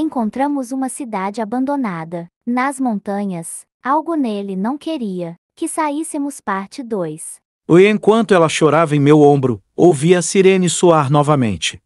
Encontramos uma cidade abandonada, nas montanhas, algo nele não queria que saíssemos parte 2. E enquanto ela chorava em meu ombro, ouvia a sirene soar novamente.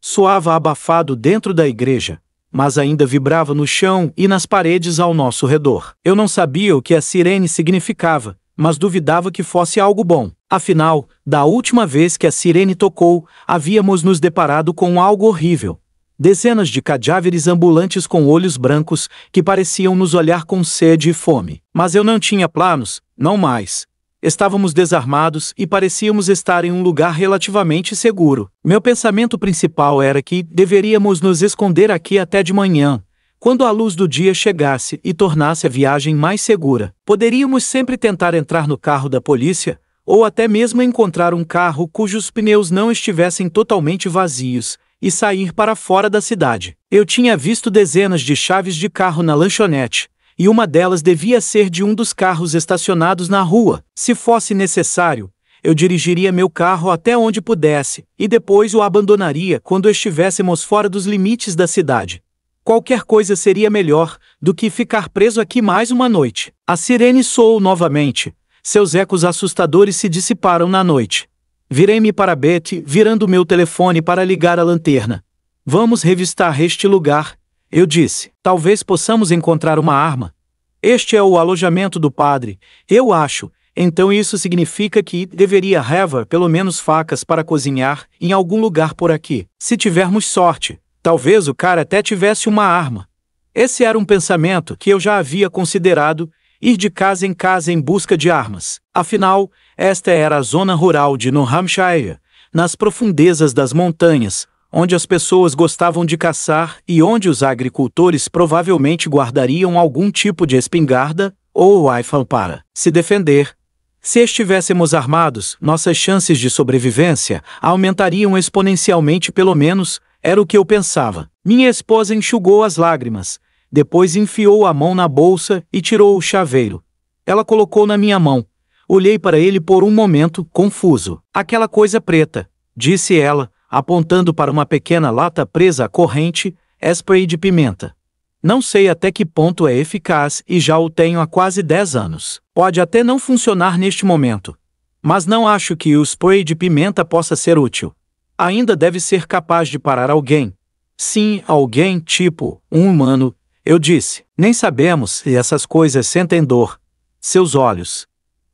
Soava abafado dentro da igreja, mas ainda vibrava no chão e nas paredes ao nosso redor. Eu não sabia o que a sirene significava, mas duvidava que fosse algo bom. Afinal, da última vez que a sirene tocou, havíamos nos deparado com algo horrível dezenas de cadáveres ambulantes com olhos brancos que pareciam nos olhar com sede e fome. Mas eu não tinha planos, não mais. Estávamos desarmados e parecíamos estar em um lugar relativamente seguro. Meu pensamento principal era que deveríamos nos esconder aqui até de manhã, quando a luz do dia chegasse e tornasse a viagem mais segura. Poderíamos sempre tentar entrar no carro da polícia ou até mesmo encontrar um carro cujos pneus não estivessem totalmente vazios e sair para fora da cidade. Eu tinha visto dezenas de chaves de carro na lanchonete, e uma delas devia ser de um dos carros estacionados na rua. Se fosse necessário, eu dirigiria meu carro até onde pudesse e depois o abandonaria quando estivéssemos fora dos limites da cidade. Qualquer coisa seria melhor do que ficar preso aqui mais uma noite. A sirene soou novamente. Seus ecos assustadores se dissiparam na noite. Virei-me para Betty, virando meu telefone para ligar a lanterna. Vamos revistar este lugar, eu disse. Talvez possamos encontrar uma arma. Este é o alojamento do padre, eu acho. Então isso significa que deveria haver pelo menos facas para cozinhar em algum lugar por aqui. Se tivermos sorte, talvez o cara até tivesse uma arma. Esse era um pensamento que eu já havia considerado ir de casa em casa em busca de armas. Afinal, esta era a zona rural de New Hampshire, nas profundezas das montanhas, onde as pessoas gostavam de caçar e onde os agricultores provavelmente guardariam algum tipo de espingarda ou rifle para se defender. Se estivéssemos armados, nossas chances de sobrevivência aumentariam exponencialmente, pelo menos, era o que eu pensava. Minha esposa enxugou as lágrimas, depois enfiou a mão na bolsa e tirou o chaveiro. Ela colocou na minha mão. Olhei para ele por um momento, confuso. Aquela coisa preta, disse ela, apontando para uma pequena lata presa à corrente, é spray de pimenta. Não sei até que ponto é eficaz e já o tenho há quase 10 anos. Pode até não funcionar neste momento. Mas não acho que o spray de pimenta possa ser útil. Ainda deve ser capaz de parar alguém. Sim, alguém tipo um humano eu disse: Nem sabemos se essas coisas sentem dor. Seus olhos.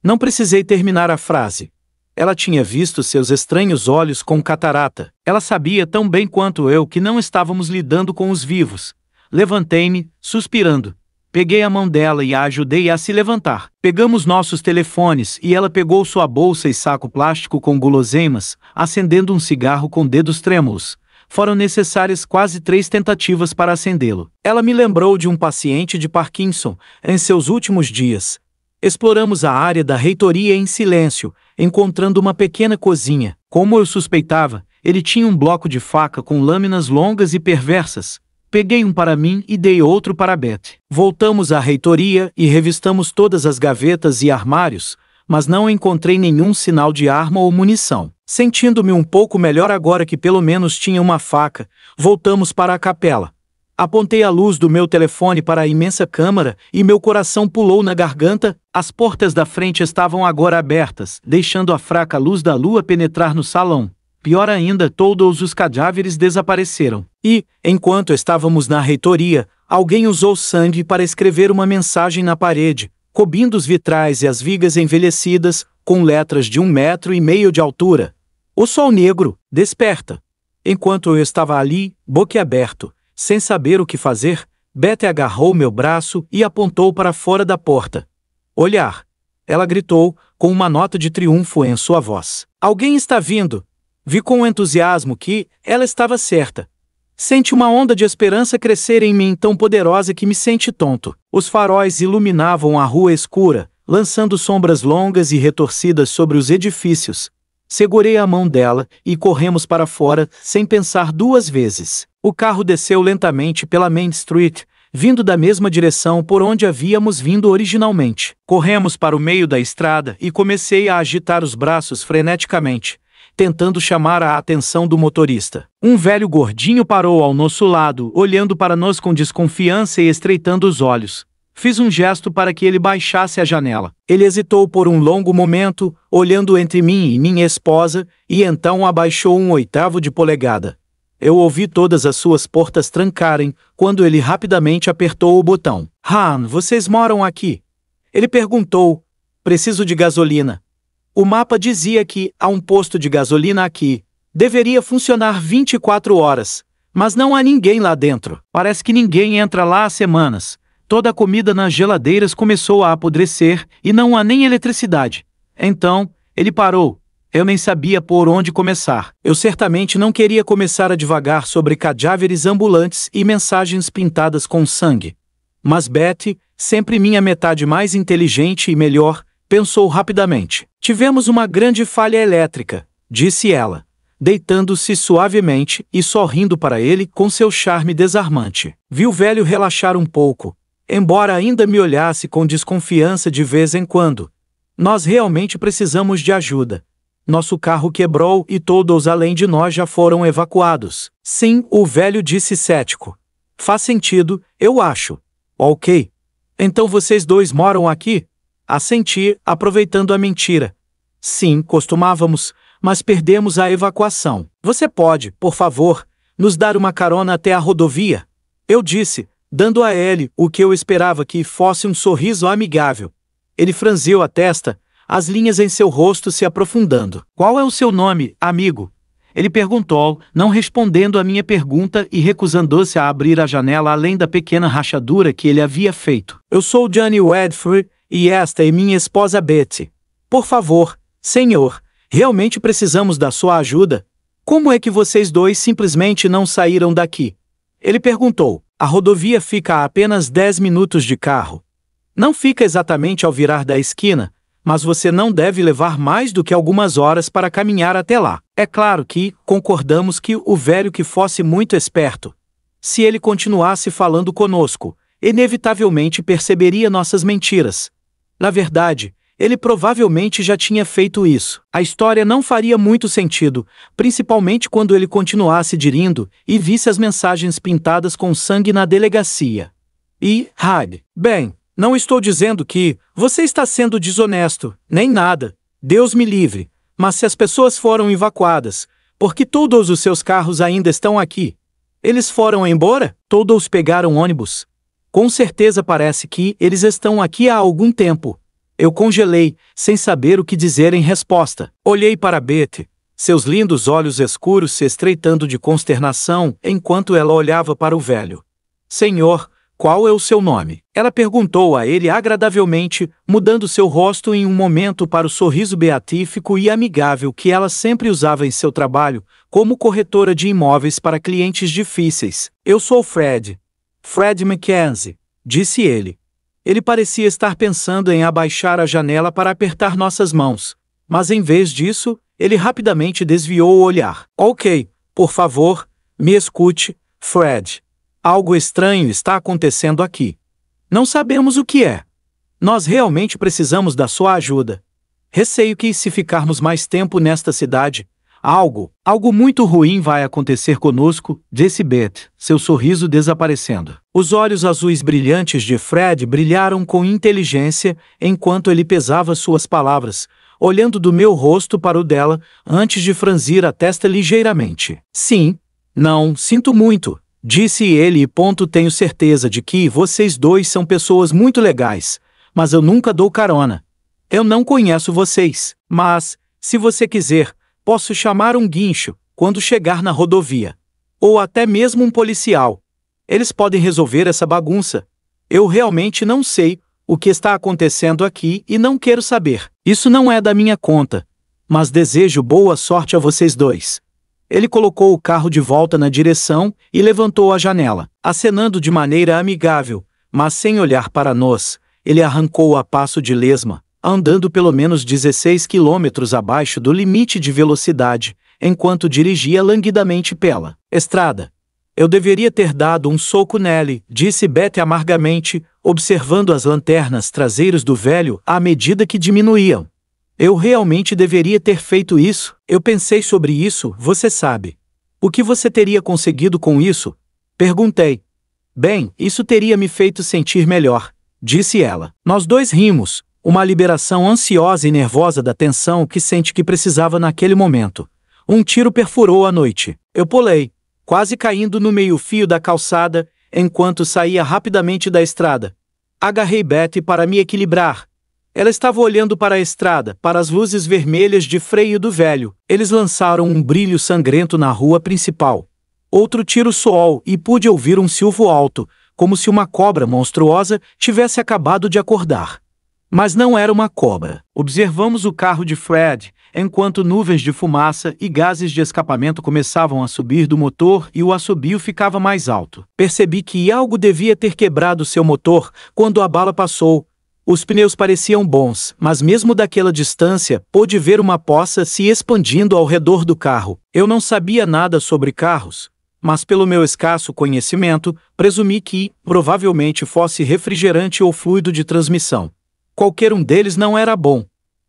Não precisei terminar a frase. Ela tinha visto seus estranhos olhos com catarata. Ela sabia tão bem quanto eu que não estávamos lidando com os vivos. Levantei-me, suspirando. Peguei a mão dela e a ajudei a se levantar. Pegamos nossos telefones e ela pegou sua bolsa e saco plástico com guloseimas, acendendo um cigarro com dedos trêmulos foram necessárias quase três tentativas para acendê-lo. Ela me lembrou de um paciente de Parkinson em seus últimos dias. Exploramos a área da reitoria em silêncio, encontrando uma pequena cozinha. Como eu suspeitava, ele tinha um bloco de faca com lâminas longas e perversas. Peguei um para mim e dei outro para Beth. Voltamos à reitoria e revistamos todas as gavetas e armários, mas não encontrei nenhum sinal de arma ou munição. Sentindo-me um pouco melhor agora que pelo menos tinha uma faca, voltamos para a capela. Apontei a luz do meu telefone para a imensa câmara e meu coração pulou na garganta. As portas da frente estavam agora abertas, deixando a fraca luz da lua penetrar no salão. Pior ainda, todos os cadáveres desapareceram. E, enquanto estávamos na reitoria, alguém usou sangue para escrever uma mensagem na parede, cobrindo os vitrais e as vigas envelhecidas, com letras de um metro e meio de altura. O sol negro, desperta. Enquanto eu estava ali, boquiaberto, sem saber o que fazer, Betty agarrou meu braço e apontou para fora da porta. Olhar! Ela gritou, com uma nota de triunfo em sua voz. Alguém está vindo! Vi com entusiasmo que ela estava certa. Sente uma onda de esperança crescer em mim tão poderosa que me sente tonto. Os faróis iluminavam a rua escura, lançando sombras longas e retorcidas sobre os edifícios. Segurei a mão dela e corremos para fora, sem pensar duas vezes. O carro desceu lentamente pela Main Street, vindo da mesma direção por onde havíamos vindo originalmente. Corremos para o meio da estrada e comecei a agitar os braços freneticamente tentando chamar a atenção do motorista. Um velho gordinho parou ao nosso lado, olhando para nós com desconfiança e estreitando os olhos. Fiz um gesto para que ele baixasse a janela. Ele hesitou por um longo momento, olhando entre mim e minha esposa, e então abaixou um oitavo de polegada. Eu ouvi todas as suas portas trancarem quando ele rapidamente apertou o botão. Han, vocês moram aqui? Ele perguntou. Preciso de gasolina. O mapa dizia que há um posto de gasolina aqui. Deveria funcionar 24 horas, mas não há ninguém lá dentro. Parece que ninguém entra lá há semanas. Toda a comida nas geladeiras começou a apodrecer e não há nem eletricidade. Então, ele parou. Eu nem sabia por onde começar. Eu certamente não queria começar a devagar sobre cadáveres ambulantes e mensagens pintadas com sangue. Mas Betty, sempre minha metade mais inteligente e melhor, pensou rapidamente. Tivemos uma grande falha elétrica, disse ela, deitando-se suavemente e sorrindo para ele com seu charme desarmante. Vi o velho relaxar um pouco, embora ainda me olhasse com desconfiança de vez em quando. Nós realmente precisamos de ajuda. Nosso carro quebrou e todos além de nós já foram evacuados. Sim, o velho disse cético. Faz sentido, eu acho. Ok. Então vocês dois moram aqui? Assentir, aproveitando a mentira. Sim, costumávamos, mas perdemos a evacuação. Você pode, por favor, nos dar uma carona até a rodovia? Eu disse, dando a ele o que eu esperava que fosse um sorriso amigável. Ele franziu a testa, as linhas em seu rosto se aprofundando. Qual é o seu nome, amigo? Ele perguntou, não respondendo a minha pergunta e recusando-se a abrir a janela além da pequena rachadura que ele havia feito. Eu sou Johnny Wedfrey e esta é minha esposa Betty. Por favor, senhor, realmente precisamos da sua ajuda. Como é que vocês dois simplesmente não saíram daqui? Ele perguntou. A rodovia fica a apenas 10 minutos de carro. Não fica exatamente ao virar da esquina, mas você não deve levar mais do que algumas horas para caminhar até lá. É claro que concordamos que o velho que fosse muito esperto. Se ele continuasse falando conosco, inevitavelmente perceberia nossas mentiras. Na verdade, ele provavelmente já tinha feito isso. A história não faria muito sentido, principalmente quando ele continuasse dirindo e visse as mensagens pintadas com sangue na delegacia. E, Hyde, bem, não estou dizendo que você está sendo desonesto, nem nada. Deus me livre. Mas se as pessoas foram evacuadas, porque todos os seus carros ainda estão aqui. Eles foram embora? Todos pegaram ônibus, com certeza parece que eles estão aqui há algum tempo. Eu congelei, sem saber o que dizer em resposta. Olhei para Betty, seus lindos olhos escuros se estreitando de consternação enquanto ela olhava para o velho. Senhor, qual é o seu nome? Ela perguntou a ele agradavelmente, mudando seu rosto em um momento para o sorriso beatífico e amigável que ela sempre usava em seu trabalho como corretora de imóveis para clientes difíceis. Eu sou Fred, Fred McKenzie disse ele. Ele parecia estar pensando em abaixar a janela para apertar nossas mãos, mas em vez disso, ele rapidamente desviou o olhar. Ok, por favor, me escute, Fred. Algo estranho está acontecendo aqui. Não sabemos o que é. Nós realmente precisamos da sua ajuda. Receio que, se ficarmos mais tempo nesta cidade, Algo, algo muito ruim vai acontecer conosco, disse Beth, seu sorriso desaparecendo. Os olhos azuis brilhantes de Fred brilharam com inteligência enquanto ele pesava suas palavras, olhando do meu rosto para o dela antes de franzir a testa ligeiramente. Sim, não, sinto muito, disse ele e ponto tenho certeza de que vocês dois são pessoas muito legais, mas eu nunca dou carona. Eu não conheço vocês, mas, se você quiser, Posso chamar um guincho quando chegar na rodovia. Ou até mesmo um policial. Eles podem resolver essa bagunça. Eu realmente não sei o que está acontecendo aqui e não quero saber. Isso não é da minha conta, mas desejo boa sorte a vocês dois. Ele colocou o carro de volta na direção e levantou a janela, acenando de maneira amigável, mas sem olhar para nós. Ele arrancou a passo de lesma, andando pelo menos 16 quilômetros abaixo do limite de velocidade, enquanto dirigia languidamente pela estrada. Eu deveria ter dado um soco nele, disse Betty amargamente, observando as lanternas traseiras do velho à medida que diminuíam. Eu realmente deveria ter feito isso. Eu pensei sobre isso, você sabe. O que você teria conseguido com isso? Perguntei. Bem, isso teria me feito sentir melhor, disse ela. Nós dois rimos, uma liberação ansiosa e nervosa da tensão que sente que precisava naquele momento. Um tiro perfurou a noite. Eu pulei, quase caindo no meio-fio da calçada, enquanto saía rapidamente da estrada. Agarrei Betty para me equilibrar. Ela estava olhando para a estrada, para as luzes vermelhas de freio do velho. Eles lançaram um brilho sangrento na rua principal. Outro tiro soou e pude ouvir um silvo alto, como se uma cobra monstruosa tivesse acabado de acordar. Mas não era uma cobra. Observamos o carro de Fred, enquanto nuvens de fumaça e gases de escapamento começavam a subir do motor e o assobio ficava mais alto. Percebi que algo devia ter quebrado seu motor quando a bala passou. Os pneus pareciam bons, mas mesmo daquela distância, pude ver uma poça se expandindo ao redor do carro. Eu não sabia nada sobre carros, mas pelo meu escasso conhecimento, presumi que, provavelmente, fosse refrigerante ou fluido de transmissão. Qualquer um deles não era bom.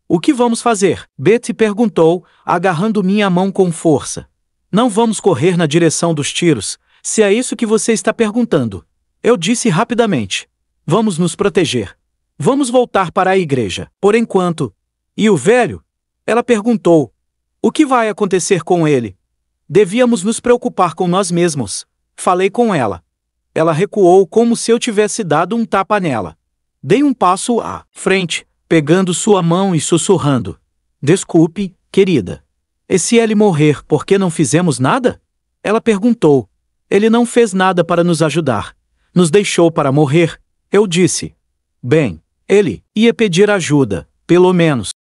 O que vamos fazer? Betty perguntou, agarrando minha mão com força. Não vamos correr na direção dos tiros, se é isso que você está perguntando. Eu disse rapidamente. Vamos nos proteger. Vamos voltar para a igreja. Por enquanto. E o velho? Ela perguntou. O que vai acontecer com ele? Devíamos nos preocupar com nós mesmos. Falei com ela. Ela recuou como se eu tivesse dado um tapa nela. Dei um passo à frente, pegando sua mão e sussurrando. Desculpe, querida. E se ele morrer, por que não fizemos nada? Ela perguntou. Ele não fez nada para nos ajudar. Nos deixou para morrer, eu disse. Bem, ele ia pedir ajuda, pelo menos.